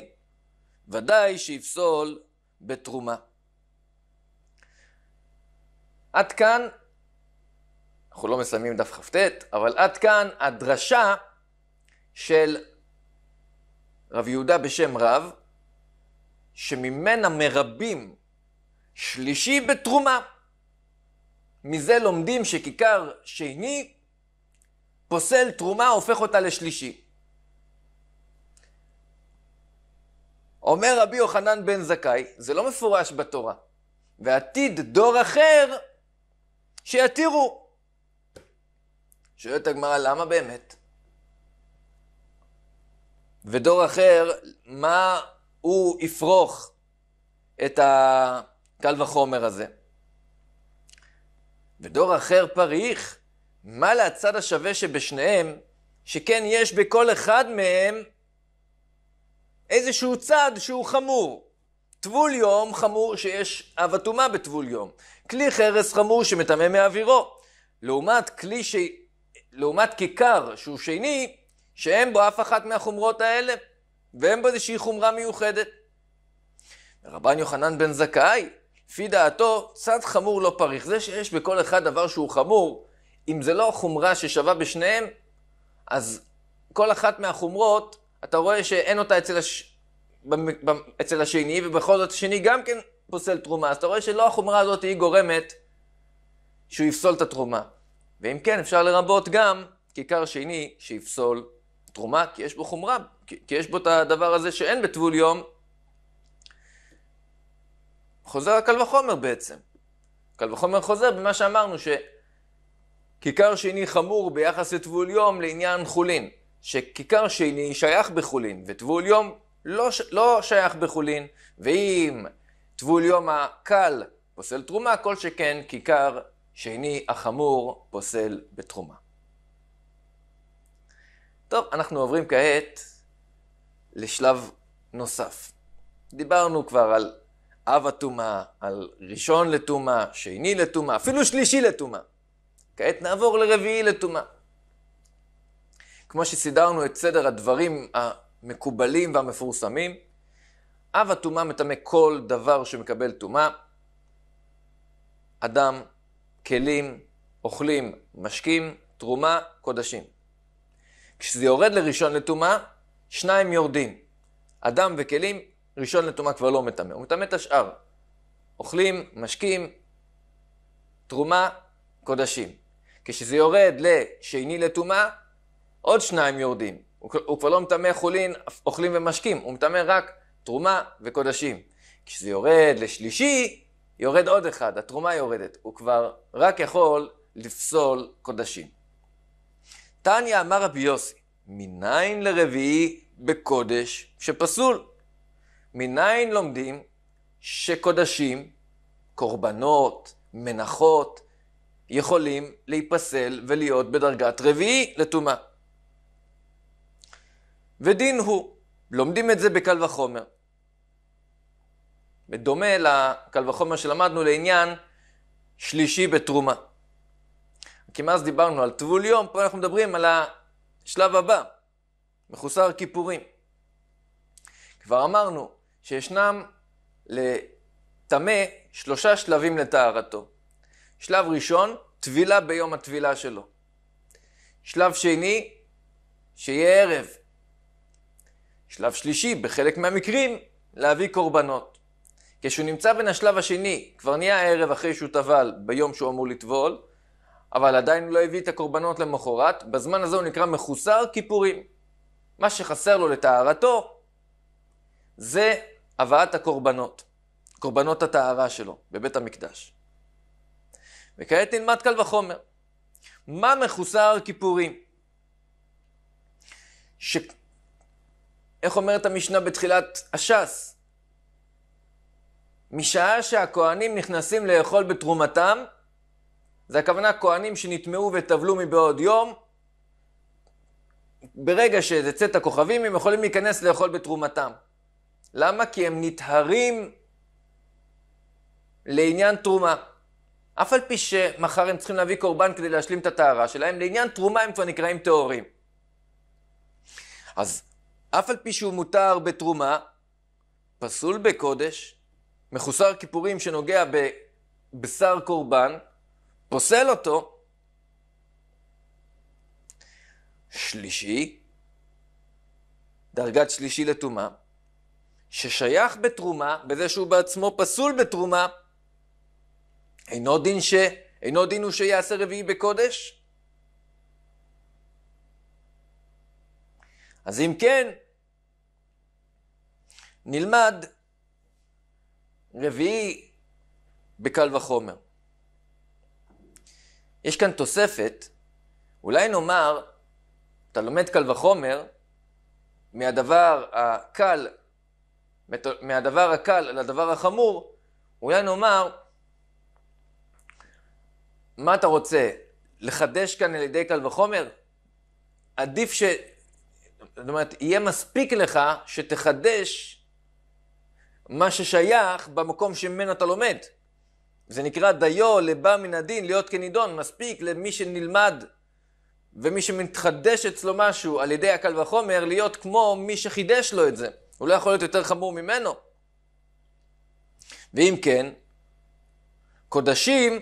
ודאי שיפסול בתרומה. עד כאן אנחנו לא מסיימים דף כ"ט, אבל עד כאן הדרשה של רב יהודה בשם רב, שממנה מרבים שלישי בתרומה. מזה לומדים שכיכר שני פוסל תרומה, הופך אותה לשלישי. אומר רבי יוחנן בן זכאי, זה לא מפורש בתורה, ועתיד דור אחר שיתירו שואלת הגמרא, למה באמת? ודור אחר, מה הוא יפרוך את הקל וחומר הזה? ודור אחר פריך, מה לצד השווה שבשניהם, שכן יש בכל אחד מהם איזשהו צד שהוא חמור. טבול יום חמור שיש אב אטומה בטבול יום. כלי חרס חמור שמטמא מאווירו. לעומת כלי ש... לעומת כיכר שהוא שני, שאין בו אף אחת מהחומרות האלה, ואין בו איזושהי חומרה מיוחדת. רבן יוחנן בן זכאי, לפי דעתו, צד חמור לא פריך. זה שיש בכל אחד דבר שהוא חמור, אם זה לא חומרה ששווה בשניהם, אז כל אחת מהחומרות, אתה רואה שאין אותה אצל, הש... אצל השני, ובכל זאת השני גם כן פוסל תרומה. אז אתה רואה שלא החומרה הזאת היא גורמת שהוא יפסול את התרומה. ואם כן, אפשר לרבות גם כיכר שני שיפסול תרומה, כי יש בו חומרה, כי, כי יש בו את הדבר הזה שאין בטבול יום. חוזר הקל וחומר בעצם. קל וחומר חוזר במה שאמרנו, שכיכר שני חמור ביחס לטבול יום לעניין חולין. שכיכר שני שייך בחולין, וטבול יום לא, ש... לא שייך בחולין, ואם טבול יום הקל פוסל תרומה, כל שכן כיכר שני, החמור פוסל בתרומה. טוב, אנחנו עוברים כעת לשלב נוסף. דיברנו כבר על אב הטומאה, על ראשון לטומאה, שני לטומאה, אפילו שלישי לטומאה. כעת נעבור לרביעי לטומאה. כמו שסידרנו את סדר הדברים המקובלים והמפורסמים, אב הטומאה מטמא כל דבר שמקבל טומאה. אדם כלים, אוכלים, משקים, תרומה, קודשים. כשזה יורד לראשון לטומאה, שניים יורדים. אדם וכלים, ראשון לטומאה כבר לא מטמא, הוא מטמא את השאר. אוכלים, משקים, תרומה, קודשים. כשזה יורד לשני לטומאה, עוד שניים יורדים. הוא, הוא כבר לא מטמא חולין, אוכלים ומשקים, הוא מטמא רק תרומה וקודשים. כשזה יורד לשלישי, יורד עוד אחד, התרומה יורדת, הוא כבר רק יכול לפסול קודשים. תניא אמר רבי יוסי, מניין לרביעי בקודש שפסול? מניין לומדים שקודשים, קורבנות, מנחות, יכולים להיפסל ולהיות בדרגת רביעי לטומאה. ודין הוא, לומדים את זה בקל וחומר. בדומה לקל וחומר שלמדנו לעניין שלישי בתרומה. כי מאז דיברנו על טבול יום, פה אנחנו מדברים על השלב הבא, מחוסר כיפורים. כבר אמרנו שישנם לטמא שלושה שלבים לטהרתו. שלב ראשון, טבילה ביום הטבילה שלו. שלב שני, שיהיה ערב. שלב שלישי, בחלק מהמקרים, להביא קורבנות. כשהוא נמצא בין השלב השני, כבר נהיה הערב אחרי שהוא טבל ביום שהוא אמור לטבול, אבל עדיין לא הביא את הקורבנות למחרת, בזמן הזה הוא נקרא מחוסר כיפורים. מה שחסר לו לטהרתו זה הבאת הקורבנות, קורבנות הטהרה שלו בבית המקדש. וכעת נלמד קל וחומר. מה מחוסר כיפורים? ש... איך אומרת המשנה בתחילת הש"ס? משעה שהכוהנים נכנסים לאכול בתרומתם, זה הכוונה כוהנים שנטמעו וטבלו מבעוד יום, ברגע שזה צאת הכוכבים הם יכולים להיכנס לאכול בתרומתם. למה? כי הם נטהרים לעניין תרומה. אף על פי שמחר הם צריכים להביא קורבן כדי להשלים את הטהרה שלהם, לעניין תרומה הם כבר נקראים טהורים. אז אף על פי שהוא מותר בתרומה, פסול בקודש, מחוסר כיפורים שנוגע בבשר קורבן, פוסל אותו. שלישי, דרגת שלישי לטומאה, ששייך בתרומה, בזה שהוא בעצמו פסול בתרומה, אינו דין ש... אינו דין הוא שיעשה רביעי בקודש? אז אם כן, נלמד רביעי בקל וחומר. יש כאן תוספת, אולי נאמר, אתה לומד קל וחומר מהדבר הקל, מהדבר הקל לדבר החמור, אולי נאמר, מה אתה רוצה, לחדש כאן על ידי קל וחומר? עדיף ש... זאת אומרת, יהיה מספיק לך שתחדש מה ששייך במקום שממנו אתה לומד. זה נקרא דיו לבא מן הדין להיות כנידון, מספיק למי שנלמד ומי שמתחדש אצלו משהו על ידי הקל וחומר, להיות כמו מי שחידש לו את זה. הוא לא יכול להיות יותר חמור ממנו. ואם כן, קודשים,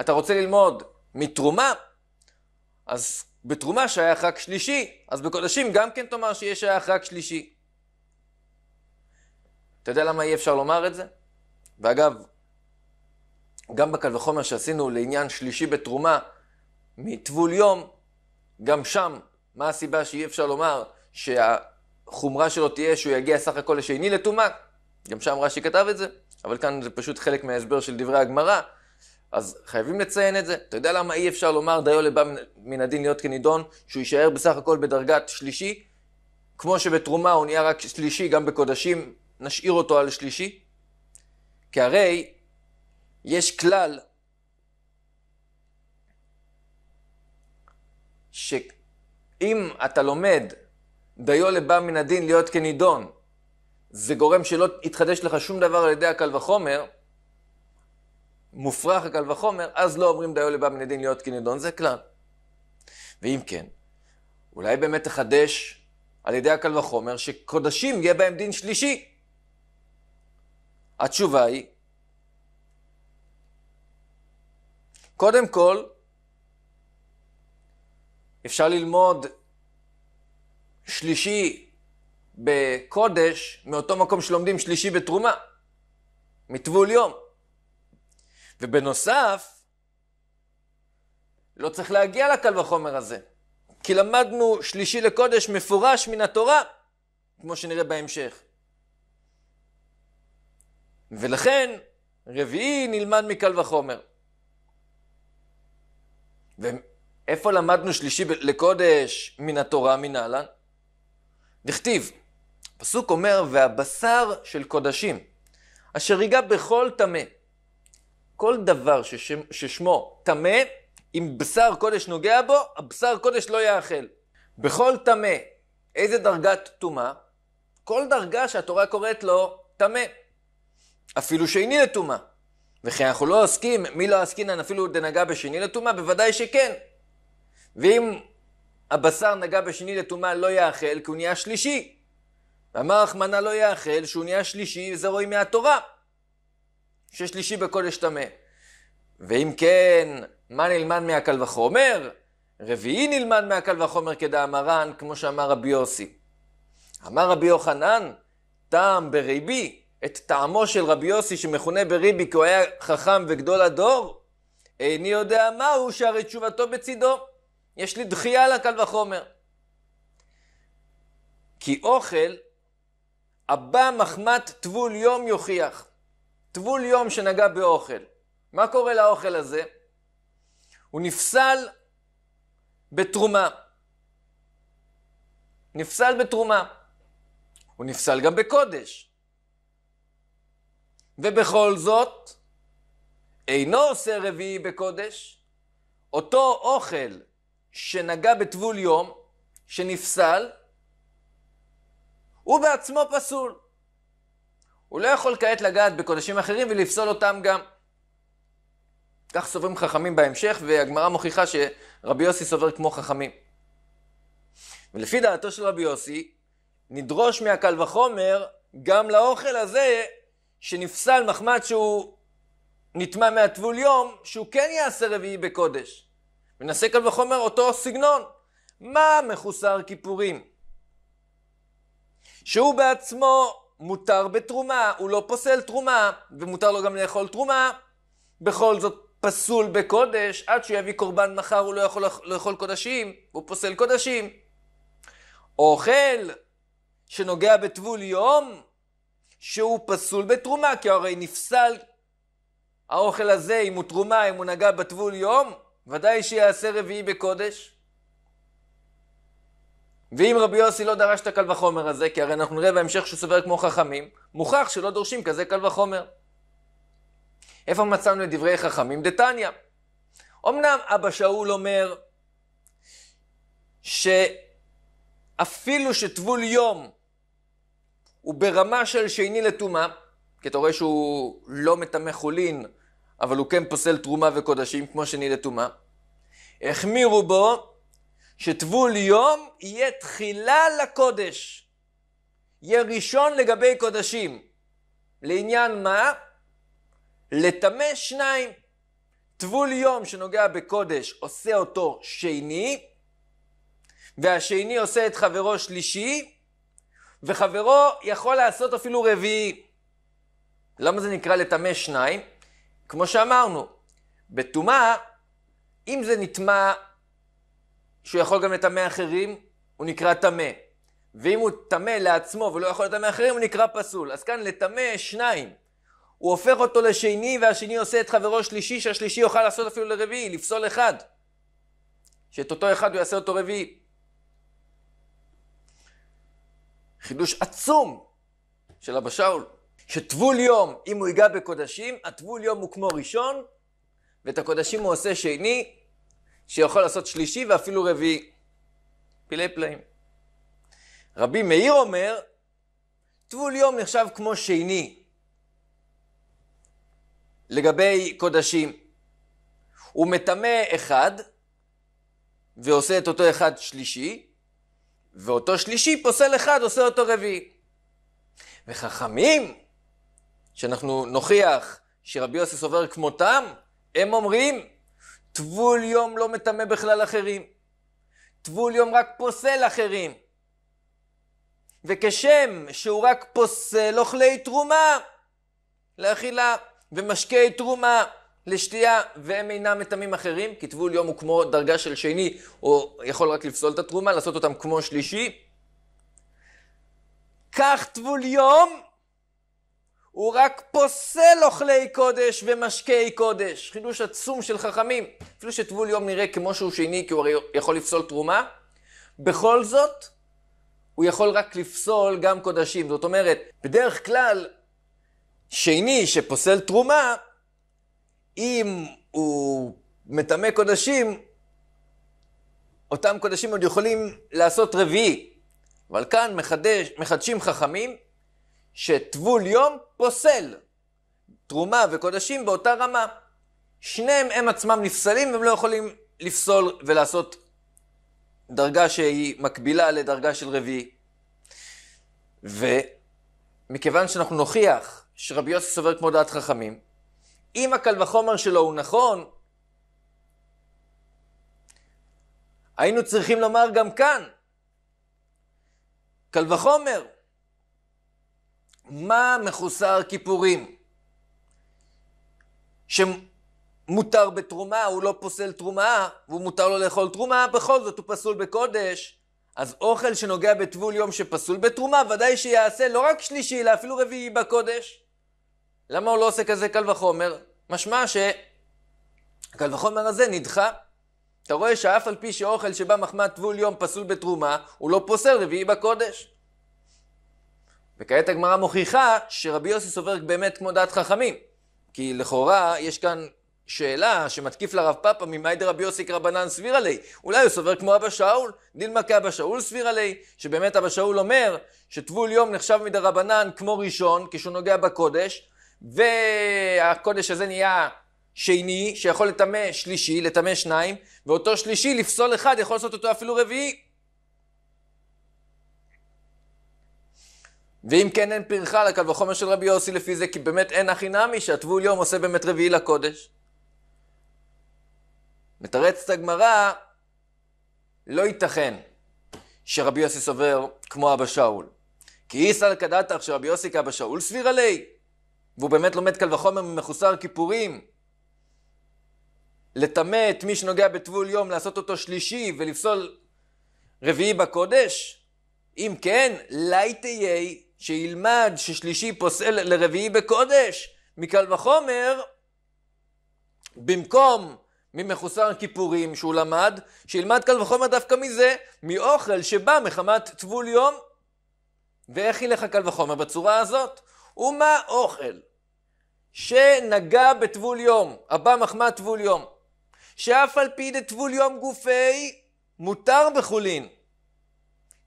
אתה רוצה ללמוד מתרומה, אז בתרומה שייך רק שלישי, אז בקודשים גם כן תאמר שיש שייך רק שלישי. אתה יודע למה אי אפשר לומר את זה? ואגב, גם בקל וחומר שעשינו לעניין שלישי בתרומה מטבול יום, גם שם, מה הסיבה שאי אפשר לומר שהחומרה שלו תהיה שהוא יגיע סך הכל לשני לטומאה? גם שם רש"י כתב את זה, אבל כאן זה פשוט חלק מההסבר של דברי הגמרא, אז חייבים לציין את זה. אתה יודע למה אי אפשר לומר דיו לבא מן הדין להיות כנידון, שהוא יישאר בסך הכל בדרגת שלישי? כמו שבתרומה הוא נהיה רק שלישי, גם בקודשים נשאיר אותו על שלישי? כי הרי יש כלל שאם אתה לומד דיו לבא מן הדין להיות כנידון, זה גורם שלא יתחדש לך שום דבר על ידי הקל וחומר, מופרך הקל וחומר, אז לא אומרים דיו לבא מן הדין להיות כנידון, זה כלל. ואם כן, אולי באמת תחדש על ידי הקל וחומר שקודשים יהיה בהם דין שלישי. התשובה היא, קודם כל, אפשר ללמוד שלישי בקודש מאותו מקום שלומדים שלישי בתרומה, מטבול יום. ובנוסף, לא צריך להגיע לקל וחומר הזה, כי למדנו שלישי לקודש מפורש מן התורה, כמו שנראה בהמשך. ולכן רביעי נלמד מקל וחומר. ואיפה למדנו שלישי לקודש מן התורה מנהלן? דכתיב, פסוק אומר, והבשר של קודשים, אשר ייגע בכל טמא. כל דבר ששם, ששמו טמא, אם בשר קודש נוגע בו, הבשר קודש לא יאכל. בכל טמא, איזה דרגת טומאה? כל דרגה שהתורה קוראת לו טמא. אפילו שאיני לטומאה. וכי אנחנו לא עוסקים, מי לא עסקינן אפילו דנגע בשני לטומאה? בוודאי שכן. ואם הבשר נגע בשני לטומאה לא יאכל, כי הוא נהיה שלישי. אמר רחמנא לא יאכל, שהוא נהיה שלישי, וזה רואים מהתורה. ששלישי בכל טמא. ואם כן, מה נלמד מהקל וחומר? רביעי נלמד מהקל וחומר כדאמרן, כמו שאמר רבי יוסי. אמר רבי יוחנן, טעם בריבי, את טעמו של רבי יוסי שמכונה בריבי כי הוא היה חכם וגדול הדור, איני יודע מהו שהרי תשובתו בצידו. יש לי דחייה על הקל וחומר. כי אוכל הבא מחמת טבול יום יוכיח. טבול יום שנגע באוכל. מה קורה לאוכל הזה? הוא נפסל בתרומה. נפסל בתרומה. הוא נפסל גם בקודש. ובכל זאת אינו עושה רביעי בקודש, אותו אוכל שנגע בטבול יום, שנפסל, הוא בעצמו פסול. הוא לא יכול כעת לגעת בקודשים אחרים ולפסול אותם גם. כך סוברים חכמים בהמשך, והגמרא מוכיחה שרבי יוסי סובר כמו חכמים. ולפי דעתו של רבי יוסי, נדרוש מהקל וחומר גם לאוכל הזה שנפסל מחמד שהוא נטמע מהטבול יום, שהוא כן יעשה רביעי בקודש. ונעשה קל וחומר אותו סגנון. מה מחוסר כיפורים? שהוא בעצמו מותר בתרומה, הוא לא פוסל תרומה, ומותר לו גם לאכול תרומה. בכל זאת פסול בקודש, עד שהוא יביא קורבן מחר הוא לא יכול לאכול קודשים, הוא פוסל קודשים. אוכל שנוגע בטבול יום, שהוא פסול בתרומה, כי הרי נפסל האוכל הזה, אם הוא תרומה, אם הוא נגע בטבול יום, ודאי שיעשה רביעי בקודש. ואם רבי יוסי לא דרש את הקל וחומר הזה, כי הרי אנחנו נראה בהמשך שהוא סובר כמו חכמים, מוכח שלא דורשים כזה קל וחומר. איפה מצאנו את דברי חכמים? דתניא. אמנם אבא שאול אומר שאפילו שטבול יום הוא ברמה של שני לטומאה, כי אתה רואה שהוא לא מטמא חולין, אבל הוא כן פוסל תרומה וקודשים, כמו שני לטומאה. החמירו בו שטבול יום יהיה תחילה לקודש. יהיה ראשון לגבי קודשים. לעניין מה? לטמא שניים. טבול יום שנוגע בקודש עושה אותו שני, והשני עושה את חברו שלישי, וחברו יכול לעשות אפילו רביעי. למה זה נקרא לטמא שניים? כמו שאמרנו, בטומאה, אם זה נטמע שהוא יכול גם לטמא אחרים, הוא נקרא טמא. ואם הוא טמא לעצמו ולא יכול לטמא אחרים, הוא נקרא פסול. אז כאן לטמא שניים. הוא הופך אותו לשני, והשני עושה את חברו שלישי, שהשלישי יוכל לעשות אפילו לרביעי, לפסול אחד. שאת אותו אחד הוא יעשה אותו רביעי. חידוש עצום של אבא שאול, שטבול יום, אם הוא ייגע בקודשים, הטבול יום הוא כמו ראשון, ואת הקודשים הוא עושה שני, שיכול לעשות שלישי ואפילו רביעי. פילי פלאים. רבי מאיר אומר, טבול יום נחשב כמו שני לגבי קודשים. הוא מטמא אחד, ועושה את אותו אחד שלישי, ואותו שלישי פוסל אחד עושה אותו רביעי. וחכמים, שאנחנו נוכיח שרבי יוסי סובר כמותם, הם אומרים, טבול יום לא מטמא בכלל אחרים. טבול יום רק פוסל אחרים. וכשם שהוא רק פוסל אוכלי תרומה לאכילה ומשקי תרומה לשתייה והם אינם מטעמים אחרים, כי טבול יום הוא כמו דרגה של שני, או יכול רק לפסול את התרומה, לעשות אותם כמו שלישי. כך טבול יום הוא רק פוסל אוכלי קודש ומשקי קודש. חידוש עצום של חכמים. אפילו שטבול יום נראה כמו שהוא שני, כי הוא הרי יכול לפסול תרומה, בכל זאת, הוא יכול רק לפסול גם קודשים. זאת אומרת, בדרך כלל, שני שפוסל תרומה, אם הוא מטמא קודשים, אותם קודשים עוד יכולים לעשות רביעי. אבל כאן מחדש, מחדשים חכמים שטבול יום פוסל תרומה וקודשים באותה רמה. שניהם הם עצמם נפסלים, הם לא יכולים לפסול ולעשות דרגה שהיא מקבילה לדרגה של רביעי. ומכיוון שאנחנו נוכיח שרבי יוסי סובר כמו דעת חכמים, אם הקל וחומר שלו הוא נכון, היינו צריכים לומר גם כאן, קל וחומר, מה מחוסר כיפורים? שמותר בתרומה, הוא לא פוסל תרומה, והוא מותר לו לאכול תרומה, בכל זאת הוא פסול בקודש. אז אוכל שנוגע בטבול יום שפסול בתרומה, ודאי שיעשה לא רק שלישי, אלא אפילו רביעי בקודש. למה הוא לא עושה כזה קל וחומר? משמע שקל וחומר הזה נדחה. אתה רואה שאף על פי שאוכל שבא מחמת טבול יום פסול בתרומה, הוא לא פוסל רביעי בקודש. וכעת הגמרא מוכיחה שרבי יוסי סובר באמת כמו דעת חכמים. כי לכאורה יש כאן שאלה שמתקיף לרב פאפה, ממאי דרבי יוסי כרבנן סביר עלי? אולי הוא סובר כמו אבא שאול? דילמה כאבא שאול סביר עלי? שבאמת אבא שאול אומר שטבול יום נחשב מדרבנן כמו ראשון, כשהוא נוגע בקודש, והקודש הזה נהיה שני, שיכול לטמא שלישי, לטמא שניים, ואותו שלישי, לפסול אחד, יכול לעשות אותו אפילו רביעי. ואם כן אין פרחה לקל וחומר של רבי יוסי לפי זה, כי באמת אין הכי נמי שהטבול יום עושה באמת רביעי לקודש. מתרצת הגמרא, לא ייתכן שרבי יוסי סובר כמו אבא שאול. כי איסא לקדתך שרבי יוסי כאבא שאול סביר עלי. והוא באמת לומד קל וחומר ממחוסר כיפורים, לטמא את מי שנוגע בטבול יום, לעשות אותו שלישי ולפסול רביעי בקודש? אם כן, לי תהיי שילמד ששלישי פוסל לרביעי בקודש, מקל וחומר, במקום ממחוסר כיפורים שהוא למד, שילמד קל וחומר דווקא מזה, מאוכל שבא מחמת טבול יום. ואיך ילך הקל וחומר בצורה הזאת? ומה אוכל שנגע בטבול יום, הבא מחמא טבול יום, שאף על פי דטבול יום גופי מותר בחולין.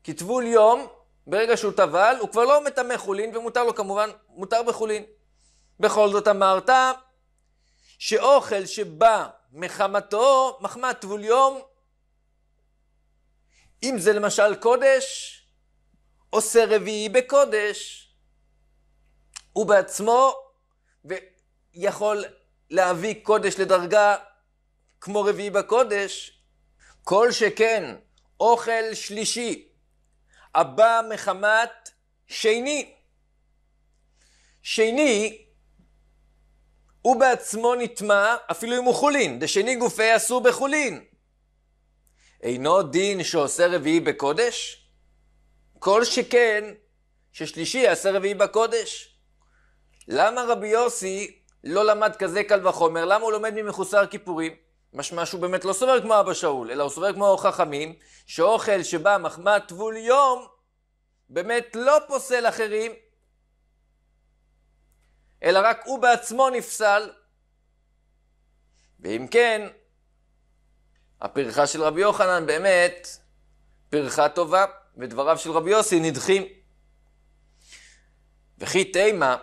כי טבול יום, ברגע שהוא טבל, הוא כבר לא מטמא חולין, ומותר לו כמובן, מותר בחולין. בכל זאת אמרת שאוכל שבא מחמתו, מחמת טבול יום, אם זה למשל קודש, עושה רביעי בקודש. הוא בעצמו יכול להביא קודש לדרגה כמו רביעי בקודש, כל שכן אוכל שלישי הבא מחמת שני. שני, הוא בעצמו נטמע אפילו אם הוא חולין, דשני גופי אסור בחולין. אינו דין שעושה רביעי בקודש? כל שכן ששלישי יעשה רביעי בקודש. למה רבי יוסי לא למד כזה קל וחומר? למה הוא לומד ממחוסר כיפורים? משמע שהוא באמת לא סובר כמו אבא שאול, אלא הוא סובר כמו חכמים, שאוכל שבא מחמת טבול יום, באמת לא פוסל אחרים, אלא רק הוא בעצמו נפסל. ואם כן, הפרחה של רבי יוחנן באמת פרחה טובה, ודבריו של רבי יוסי נדחים. וכי תימה,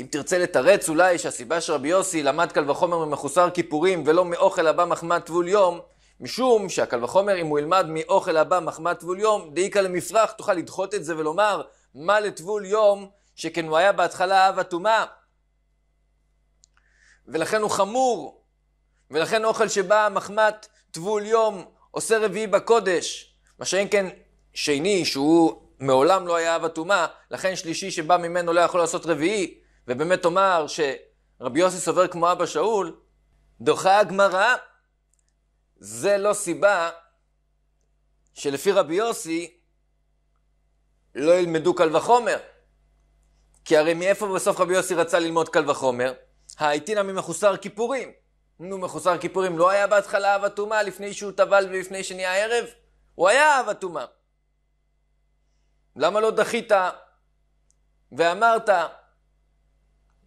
אם תרצה לתרץ אולי שהסיבה שרבי יוסי למד קל וחומר ממחוסר כיפורים ולא מאוכל הבא מחמת טבול יום, משום שהקל וחומר אם הוא ילמד מאוכל הבא מחמת טבול יום, דאיכא למפרח תוכל לדחות את זה ולומר מה לטבול יום שכן הוא היה בהתחלה אהב הטומאה. ולכן הוא חמור, ולכן אוכל שבא מחמת טבול יום עושה רביעי בקודש, מה שאין כן שני שהוא מעולם לא היה אהב הטומאה, לכן שלישי שבא ממנו לא יכול לעשות רביעי, ובאמת אומר שרבי יוסי סובר כמו אבא שאול, דוחה הגמרא, זה לא סיבה שלפי רבי יוסי לא ילמדו קל וחומר. כי הרי מאיפה בסוף רבי יוסי רצה ללמוד קל וחומר? האיתינא ממחוסר כיפורים. נו, מחוסר כיפורים לא היה בהתחלה אב הטומאה לפני שהוא טבל ולפני שנהיה ערב? הוא היה אב הטומאה. למה לא דחית ואמרת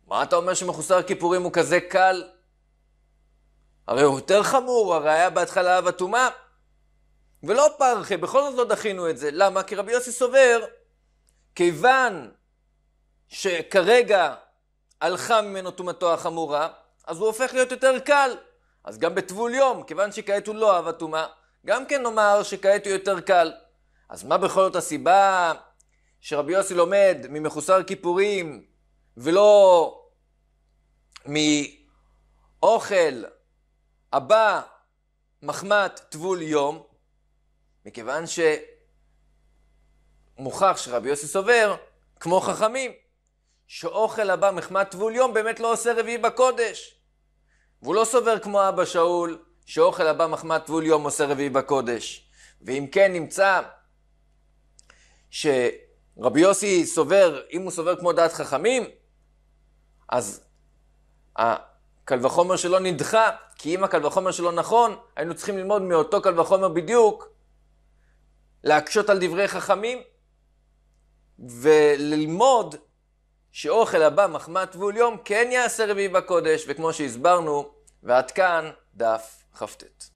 מה אתה אומר שמחוסר כיפורים הוא כזה קל? הרי הוא יותר חמור, הרי היה בהתחלה אהבה טומאה. ולא פרחי, בכל זאת לא דחינו את זה. למה? כי רבי יוסי סובר, כיוון שכרגע הלכה ממנו טומאתו החמורה, אז הוא הופך להיות יותר קל. אז גם בטבול יום, כיוון שכעת הוא לא אהבה טומאה, גם כן נאמר שכעת הוא יותר קל. אז מה בכל זאת הסיבה שרבי יוסי לומד ממחוסר כיפורים ולא מאוכל הבא מחמת טבול יום, מכיוון שמוכח שרבי יוסי סובר, כמו חכמים, שאוכל הבא מחמת טבול יום באמת לא עושה רביעי בקודש. והוא לא סובר כמו אבא שאול, שאוכל הבא מחמת טבול יום עושה רביעי בקודש. ואם כן נמצא שרבי יוסי סובר, אם הוא סובר כמו דעת חכמים, אז הקל וחומר שלו נדחה, כי אם הקל וחומר שלו נכון, היינו צריכים ללמוד מאותו קל וחומר בדיוק, להקשות על דברי חכמים, וללמוד שאוכל הבא, מחמת טבול יום, כן יעשה רביעי בקודש, וכמו שהסברנו, ועד כאן דף כ"ט.